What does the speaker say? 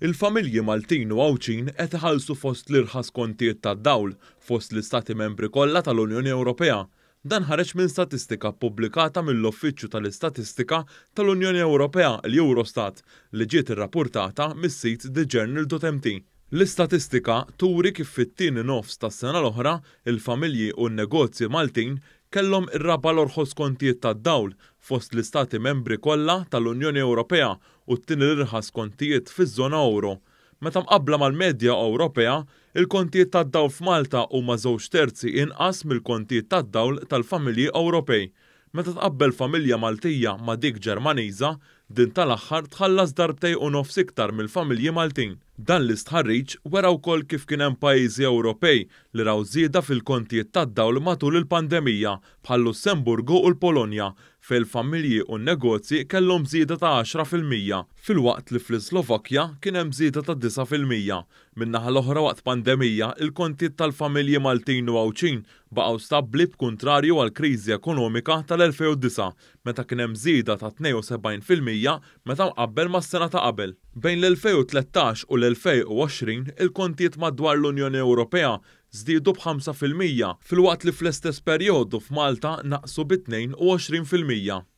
Il-familji Maltin u Awċin qed iħallsu fost l-irħas kontijiet tad-dawl fost l-Istati membri kollha tal-Unjoni Ewropea. Dan ħareġ minn statistika pubblikata mill-Uffiċċju tal-Istatistika tal-Unjoni Ewropea l-Eurostat li ġiet irrappurtata mis-sit thejournal.mt. L-istatistika turi kif fit-tieni nofs tas-sena l-oħra il-familji u n-negozji Maltin kellhom ir-raba l-orħos kontijiet tad-dawl fost l-istati membri kollha tal-Unjoni Ewropea u t tini l-irħas kontijiet fiż-żona euro. Meta mqabbla mal-medja Ewropea, il-kontijiet tad-dawl f'Malta huma żewġ terzi inqas mill-kontijiet tad-dawl tal-familji Ewropej. Meta tqabbel familja Maltija ma' dik Ġermaniża, din tal-aħħar tħallas darbtej u nofs iktar mill-familji Maltin. Dan l-istħarriġ wera wkoll kif kien hemm pajjiżi Ewropej li raw żieda fil-kontijiet tad-dawl matul il-pandemija bħal Lussemburgu u l-Polonja fil-familji u negozji kellhom żieda ta' 10% fil-waqt li fl-Slovakkja kien hemm żieda ta' 9%. Min-naħa l-oħra waqt pandemija, il-kontijiet tal-familji Maltin u Awċin baqgħu stabbli b'kuntrarju għal kriżi ekonomika tal-2009 meta kien hemm żieda ta' 72% meta mqabbel mas-sena ta' qabel. Bejn l-2013 u l-2020 il-kontijiet madwar l-Unjoni Ewropea zdidu b'5% fil-waqt li fl-istess perjodu f'Malta naqsu bi 22%.